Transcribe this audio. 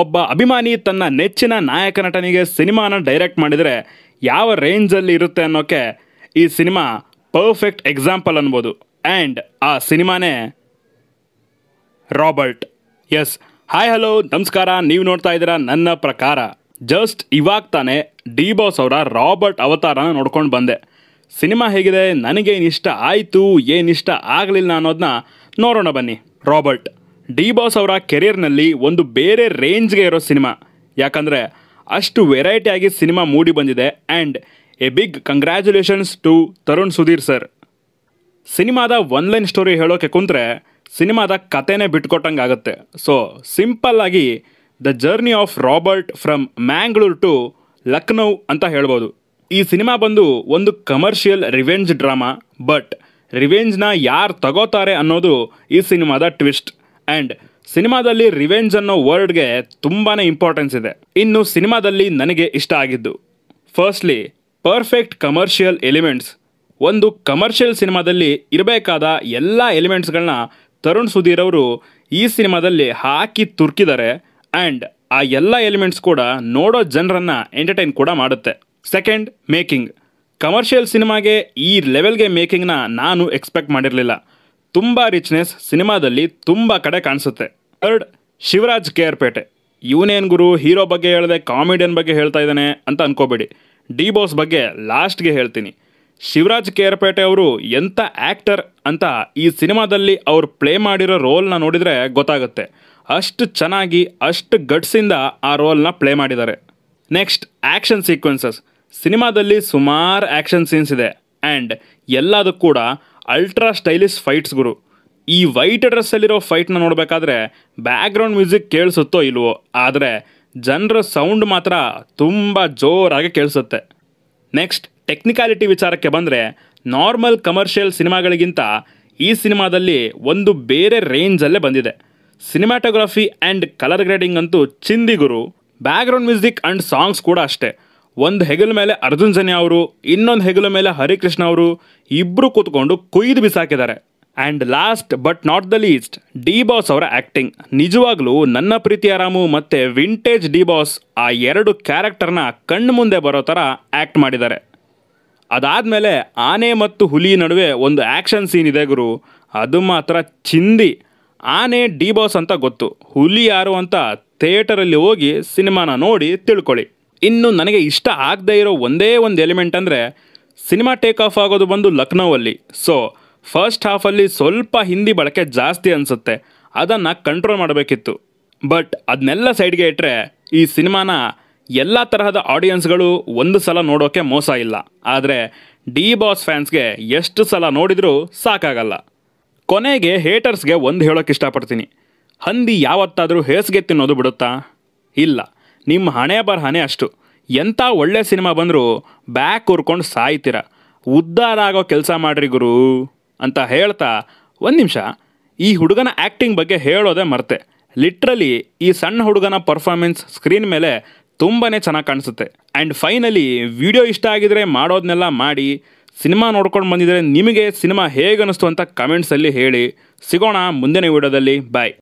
ಒಬ್ಬ ಅಭಿಮಾನಿ ತನ್ನ ನೆಚ್ಚಿನ ನಾಯಕ ನಟನಿಗೆ ಸಿನಿಮಾನ ಡೈರೆಕ್ಟ್ ಮಾಡಿದರೆ ಯಾವ ರೇಂಜಲ್ಲಿ ಇರುತ್ತೆ ಅನ್ನೋಕ್ಕೆ ಈ ಸಿನಿಮಾ ಪರ್ಫೆಕ್ಟ್ ಎಕ್ಸಾಂಪಲ್ ಅನ್ಬೋದು ಆ್ಯಂಡ್ ಆ ಸಿನಿಮಾನೇ ರಾಬರ್ಟ್ ಎಸ್ ಹಾಯ್ ಹಲೋ ನಮಸ್ಕಾರ ನೀವು ನೋಡ್ತಾ ಇದ್ದೀರಾ ನನ್ನ ಪ್ರಕಾರ ಜಸ್ಟ್ ಇವಾಗ ತಾನೇ ಡಿ ಬಾಸ್ ಅವರ ರಾಬರ್ಟ್ ಅವತಾರನ ನೋಡ್ಕೊಂಡು ಬಂದೆ ಸಿನಿಮಾ ಹೇಗಿದೆ ನನಗೇನು ಇಷ್ಟ ಆಯಿತು ಏನಿಷ್ಟ ಆಗಲಿಲ್ಲ ಅನ್ನೋದನ್ನ ನೋಡೋಣ ಬನ್ನಿ ರಾಬರ್ಟ್ ಡಿ ಬಾಸ್ ಅವರ ಕೆರಿಯರ್ನಲ್ಲಿ ಒಂದು ಬೇರೆ ರೇಂಜ್ಗೆ ಇರೋ ಸಿನಿಮಾ ಯಾಕಂದರೆ ಅಷ್ಟು ವೆರೈಟಿಯಾಗಿ ಸಿನಿಮಾ ಮೂಡಿ ಬಂದಿದೆ and a big congratulations to Tarun Sudhir sir ಸಿನಿಮಾದ ಒನ್ಲೈನ್ ಸ್ಟೋರಿ ಹೇಳೋಕೆ ಕುಂತ್ರೆ ಸಿನಿಮಾದ ಕತೆನೇ ಬಿಟ್ಕೊಟ್ಟಂಗೆ ಆಗುತ್ತೆ ಸೊ ಸಿಂಪಲ್ಲಾಗಿ the journey of Robert from Mangalore to Lucknow ಅಂತ ಹೇಳ್ಬೋದು ಈ ಸಿನಿಮಾ ಬಂದು ಒಂದು ಕಮರ್ಷಿಯಲ್ ರಿವೆಂಜ್ ಡ್ರಾಮಾ ಬಟ್ ರಿವೆಂಜ್ನ ಯಾರು ತಗೋತಾರೆ ಅನ್ನೋದು ಈ ಸಿನಿಮಾದ ಟ್ವಿಸ್ಟ್ ಆ್ಯಂಡ್ ಸಿನಿಮಾದಲ್ಲಿ ರಿವೆಂಜ್ ಅನ್ನೋ ವರ್ಡ್ಗೆ ತುಂಬಾ ಇಂಪಾರ್ಟೆನ್ಸ್ ಇದೆ ಇನ್ನು ಸಿನಿಮಾದಲ್ಲಿ ನನಗೆ ಇಷ್ಟ ಆಗಿದ್ದು ಫಸ್ಟ್ಲಿ ಪರ್ಫೆಕ್ಟ್ ಕಮರ್ಷಿಯಲ್ ಎಲಿಮೆಂಟ್ಸ್ ಒಂದು ಕಮರ್ಷಿಯಲ್ ಸಿನಿಮಾದಲ್ಲಿ ಇರಬೇಕಾದ ಎಲ್ಲ ಎಲಿಮೆಂಟ್ಸ್ಗಳನ್ನ ತರುಣ್ ಸುಧೀರ್ ಅವರು ಈ ಸಿನಿಮಾದಲ್ಲಿ ಹಾಕಿ ತುರ್ಕಿದ್ದಾರೆ ಆ್ಯಂಡ್ ಆ ಎಲ್ಲ ಎಲಿಮೆಂಟ್ಸ್ ಕೂಡ ನೋಡೋ ಜನರನ್ನು ಎಂಟರ್ಟೈನ್ ಕೂಡ ಮಾಡುತ್ತೆ ಸೆಕೆಂಡ್ ಮೇಕಿಂಗ್ ಕಮರ್ಷಿಯಲ್ ಸಿನಿಮಾಗೆ ಈ ಲೆವೆಲ್ಗೆ ಮೇಕಿಂಗ್ನ ನಾನು ಎಕ್ಸ್ಪೆಕ್ಟ್ ಮಾಡಿರಲಿಲ್ಲ ತುಂಬ ರಿಚ್ನೆಸ್ ಸಿನಿಮಾದಲ್ಲಿ ತುಂಬ ಕಡೆ ಕಾಣಿಸುತ್ತೆ ಥರ್ಡ್ ಶಿವರಾಜ್ ಪೇಟೆ ಇವನೇನು ಗುರು ಹೀರೋ ಬಗ್ಗೆ ಹೇಳಿದೆ ಕಾಮಿಡಿಯನ್ ಬಗ್ಗೆ ಹೇಳ್ತಾ ಇದ್ದಾನೆ ಅಂತ ಅನ್ಕೋಬೇಡಿ ಡಿ ಬಾಸ್ ಬಗ್ಗೆ ಲಾಸ್ಟ್ಗೆ ಹೇಳ್ತೀನಿ ಶಿವರಾಜ್ ಪೇಟೆ ಅವರು ಎಂಥ ಆ್ಯಕ್ಟರ್ ಅಂತ ಈ ಸಿನಿಮಾದಲ್ಲಿ ಅವರು ಪ್ಲೇ ಮಾಡಿರೋ ರೋಲ್ನ ನೋಡಿದರೆ ಗೊತ್ತಾಗುತ್ತೆ ಅಷ್ಟು ಚೆನ್ನಾಗಿ ಅಷ್ಟು ಗಟ್ಸಿಂದ ಆ ರೋಲ್ನ ಪ್ಲೇ ಮಾಡಿದ್ದಾರೆ ನೆಕ್ಸ್ಟ್ ಆ್ಯಕ್ಷನ್ ಸೀಕ್ವೆನ್ಸಸ್ ಸಿನಿಮಾದಲ್ಲಿ ಸುಮಾರು ಆ್ಯಕ್ಷನ್ ಸೀನ್ಸ್ ಇದೆ ಆ್ಯಂಡ್ ಎಲ್ಲದಕ್ಕೂ ಕೂಡ ಅಲ್ಟ್ರಾ ಸ್ಟೈಲಿಶ್ ಫೈಟ್ಸ್ ಗುರು ಈ ವೈಟ್ ಡ್ರೆಸ್ಸಲ್ಲಿರೋ ಫೈಟ್ನ ನೋಡಬೇಕಾದ್ರೆ ಬ್ಯಾಕ್ಗ್ರೌಂಡ್ ಮ್ಯೂಸಿಕ್ ಕೇಳಿಸುತ್ತೋ ಇಲ್ವೋ ಆದರೆ ಜನರ ಸೌಂಡ್ ಮಾತ್ರ ತುಂಬ ಜೋರಾಗಿ ಕೇಳಿಸುತ್ತೆ ನೆಕ್ಸ್ಟ್ ಟೆಕ್ನಿಕಾಲಿಟಿ ವಿಚಾರಕ್ಕೆ ಬಂದರೆ ನಾರ್ಮಲ್ ಕಮರ್ಷಿಯಲ್ ಸಿನಿಮಾಗಳಿಗಿಂತ ಈ ಸಿನಿಮಾದಲ್ಲಿ ಒಂದು ಬೇರೆ ರೇಂಜಲ್ಲೇ ಬಂದಿದೆ ಸಿನಿಮಾಟೋಗ್ರಫಿ ಆ್ಯಂಡ್ ಕಲರ್ ಗ್ರೇಡಿಂಗ್ ಅಂತೂ ಚಿಂದಿಗುರು ಬ್ಯಾಕ್ಗ್ರೌಂಡ್ ಮ್ಯೂಸಿಕ್ ಆ್ಯಂಡ್ ಸಾಂಗ್ಸ್ ಕೂಡ ಅಷ್ಟೇ ಒಂದು ಹೆಗಲ ಮೇಲೆ ಅರ್ಜುನ್ ಸನಿ ಅವರು ಇನ್ನೊಂದು ಹೆಗಲ ಮೇಲೆ ಹರಿಕೃಷ್ಣ ಅವರು ಇಬ್ಬರು ಕೂತ್ಕೊಂಡು ಕುಯ್ದು ಬಿಸಾಕಿದ್ದಾರೆ and last but not the least D boss ಅವರ ಆ್ಯಕ್ಟಿಂಗ್ ನಿಜವಾಗ್ಲೂ ನನ್ನ ಪ್ರೀತಿಯ ರಾಮು ಮತ್ತು ವಿಂಟೇಜ್ ಡಿ ಬಾಸ್ ಆ ಎರಡು ಕ್ಯಾರೆಕ್ಟರ್ನ ಕಣ್ಣು ಮುಂದೆ ಬರೋ ಥರ ಆ್ಯಕ್ಟ್ ಮಾಡಿದ್ದಾರೆ ಅದಾದಮೇಲೆ ಆನೆ ಮತ್ತು ಹುಲಿ ನಡುವೆ ಒಂದು ಆ್ಯಕ್ಷನ್ ಸೀನ್ ಇದೆ ಗುರು ಅದು ಮಾತ್ರ ಚಿಂದಿ ಆನೆ ಡಿ ಬಾಸ್ ಅಂತ ಗೊತ್ತು ಹುಲಿ ಯಾರು ಅಂತ ಥಿಯೇಟರಲ್ಲಿ ಹೋಗಿ ಸಿನಿಮಾನ ನೋಡಿ ತಿಳ್ಕೊಳ್ಳಿ ಇನ್ನು ನನಗೆ ಇಷ್ಟ ಆಗದೇ ಇರೋ ಒಂದೇ ಒಂದು ಎಲಿಮೆಂಟ್ ಅಂದರೆ ಸಿನಿಮಾ ಟೇಕ್ ಆಫ್ ಆಗೋದು ಬಂದು ಲಕ್ನೋವಲ್ಲಿ ಸೊ ಫಸ್ಟ್ ಹಾಫಲ್ಲಿ ಸ್ವಲ್ಪ ಹಿಂದಿ ಬಳಕೆ ಜಾಸ್ತಿ ಅನಿಸುತ್ತೆ ಅದನ್ನು ಕಂಟ್ರೋಲ್ ಮಾಡಬೇಕಿತ್ತು ಬಟ್ ಅದನ್ನೆಲ್ಲ ಸೈಡ್ಗೆ ಇಟ್ಟರೆ ಈ ಸಿನಿಮಾನ ಎಲ್ಲ ತರಹದ ಆಡಿಯನ್ಸ್ಗಳು ಒಂದು ಸಲ ನೋಡೋಕ್ಕೆ ಮೋಸ ಇಲ್ಲ ಆದರೆ ಡಿ ಬಾಸ್ ಫ್ಯಾನ್ಸ್ಗೆ ಎಷ್ಟು ಸಲ ನೋಡಿದರೂ ಸಾಕಾಗಲ್ಲ ಕೊನೆಗೆ ಹೇಟರ್ಸ್ಗೆ ಒಂದು ಹೇಳೋಕ್ಕೆ ಇಷ್ಟಪಡ್ತೀನಿ ಹಂದಿ ಯಾವತ್ತಾದರೂ ಹೇಸಿಗೆ ತಿನ್ನೋದು ಬಿಡುತ್ತಾ ಇಲ್ಲ ನಿಮ್ಮ ಹಣೆ ಬರಹನೇ ಅಷ್ಟು ಎಂಥ ಒಳ್ಳೆ ಸಿನಿಮಾ ಬಂದರೂ ಬ್ಯಾಕ್ ಹುರ್ಕೊಂಡು ಸಾಯ್ತೀರ ಉದ್ಧಾರ ಆಗೋ ಕೆಲಸ ಮಾಡ್ರಿ ಗುರು ಅಂತ ಹೇಳ್ತಾ ಒಂದು ನಿಮಿಷ ಈ ಹುಡುಗನ ಆ್ಯಕ್ಟಿಂಗ್ ಬಗ್ಗೆ ಹೇಳೋದೇ ಮರ್ತೆ ಲಿಟ್ರಲಿ ಈ ಸಣ್ಣ ಹುಡುಗನ ಪರ್ಫಾರ್ಮೆನ್ಸ್ ಸ್ಕ್ರೀನ್ ಮೇಲೆ ತುಂಬಾ ಚೆನ್ನಾಗಿ ಕಾಣಿಸುತ್ತೆ ಆ್ಯಂಡ್ ಫೈನಲಿ ವಿಡಿಯೋ ಇಷ್ಟ ಆಗಿದರೆ ಮಾಡೋದನ್ನೆಲ್ಲ ಮಾಡಿ ಸಿನಿಮಾ ನೋಡ್ಕೊಂಡು ಬಂದಿದ್ರೆ ನಿಮಗೆ ಸಿನಿಮಾ ಹೇಗೆ ಅನ್ನಿಸ್ತು ಅಂತ ಕಮೆಂಟ್ಸಲ್ಲಿ ಹೇಳಿ ಸಿಗೋಣ ಮುಂದಿನ ವಿಡಿಯೋದಲ್ಲಿ ಬಾಯ್